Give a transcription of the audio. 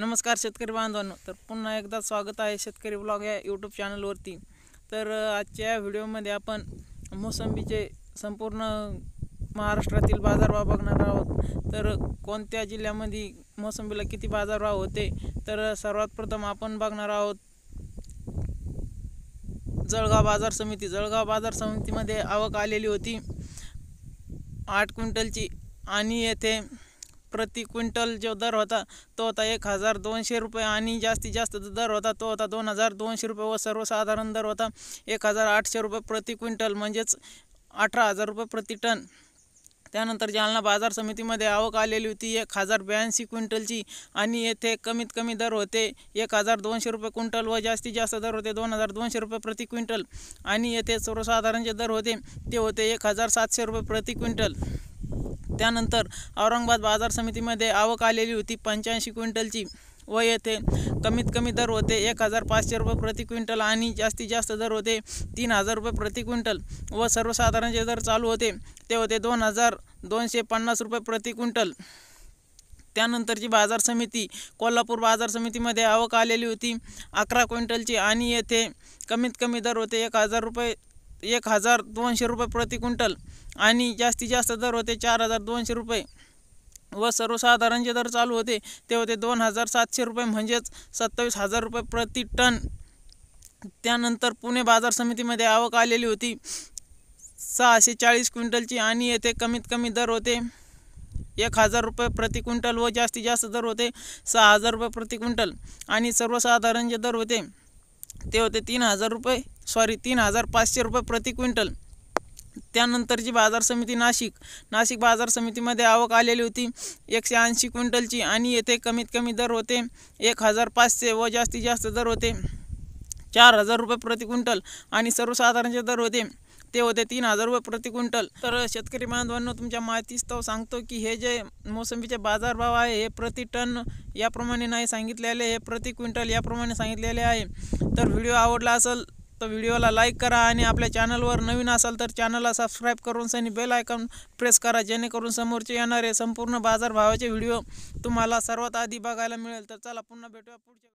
नमस्कार शेतकरी बांधवांनो तर पुन्हा एकदा स्वागत आहे शेतकरी ब्लॉग या यूट्यूब चॅनलवरती तर आजच्या व्हिडिओमध्ये आपण मोसंबीचे संपूर्ण महाराष्ट्रातील बाजारभाव बघणार आहोत तर कोणत्या जिल्ह्यामध्ये मोसंबीला किती बाजारभाव होते तर सर्वात प्रथम आपण बघणार आहोत जळगाव बाजार समिती जळगाव बाजार समितीमध्ये आवक आलेली होती आठ क्विंटलची आणि येथे प्रति क्विंटल जो दर होता तो होता एक हजार दोनशे रुपये आणि जास्ती जास्त दर होता तो होता दोन हजार दोनशे रुपये व सर्वसाधारण दर होता एक हजार आठशे रुपये प्रति क्विंटल मजेच अठारह हजार रुपये प्रति टन त्यानंतर जालना बाजार समितीमध्ये आवक आलेली होती एक हजार ब्याऐंशी क्विंटलची आणि येथे कमीत कमी दर होते एक हजार दोनशे रुपये क्विंटल व जास्तीत जास्त दर होते दोन हजार दोनशे रुपये प्रति क्विंटल आणि येथे सर्वसाधारण जे दर होते ते होते एक हजार सातशे रुपये प्रति क्विंटल त्यानंतर औरंगाबाद बाजार समितीमध्ये आवक आलेली होती पंच्याऐंशी क्विंटलची व येथे कमीत कमी दर होते एक हजार पाचशे रुपये प्रति क्विंटल आणि जास्तीत जास्त दर होते तीन हजार रुपये प्रति क्विंटल व सर्वसाधारण जे दर चालू होते ते होते दोन हजार दोनशे पन्नास रुपये प्रति क्विंटल त्यानंतरची बाजार समिती कोल्हापूर बाजार समितीमध्ये आवक आलेली होती अकरा क्विंटलची आणि येथे कमीत कमी दर होते एक हजार रुपये एक हजार दौनशे रुपये प्रति क्विंटल आणि जास्तीत जास्त दर होते चार हजार दौनशे रुपये व सर्वसाधारण जे दर चालू होते ते होते दोन हजार सातशे रुपये मजेच सत्तावीस हजार रुपये प्रति टन त्यानंतर पुणे बाजार समितीमध्ये आवक आलेली होती सहाशे चाळीस क्विंटलची आणि येथे कमीत कमी दर होते एक हजार रुपये प्रति क्विंटल व जास्तीत जास्त दर होते सहा हजार रुपये प्रति क्विंटल आणि सर्वसाधारण जे दर होते ते होते तीन हजार रुपये सॉरी तीन हजार पाचशे रुपये प्रति क्विंटल त्यानंतरची बाजार समिति नाशिक नाशिक बाजार समितीमध्ये आवक आलेली होती एकशे ऐंशी क्विंटल की येथे कमीत कमी दर होते एक हजार पांचे व जास्तीत जास्त दर होते चार हजार रुपये प्रति क्विंटल सर्वसाधारण सर्वसाधारणचे दर होते ते होते तीन हजार रुपये प्रति क्विंटल तर शेतकरी बांधवांना तुमच्या माहितीस्तव सांगतो की हे जे मोसंबीचे बाजारभाव आहे हे प्रति टन याप्रमाणे नहीं संगित प्रति क्विंटल याप्रमाणे संगित है तो वीडियो आवडला तो व्हिडिओला लाइक करा आणि चैनल चॅनलवर नवीन आल तो चैनल सब्सक्राइब करून बेल आयकॉन प्रेस करा जेनेकर समोर येणारे संपूर्ण बाजारभावाचे वीडियो तुम्हारा सर्वत आधी बघायला तो चला पुन्हा भेटूया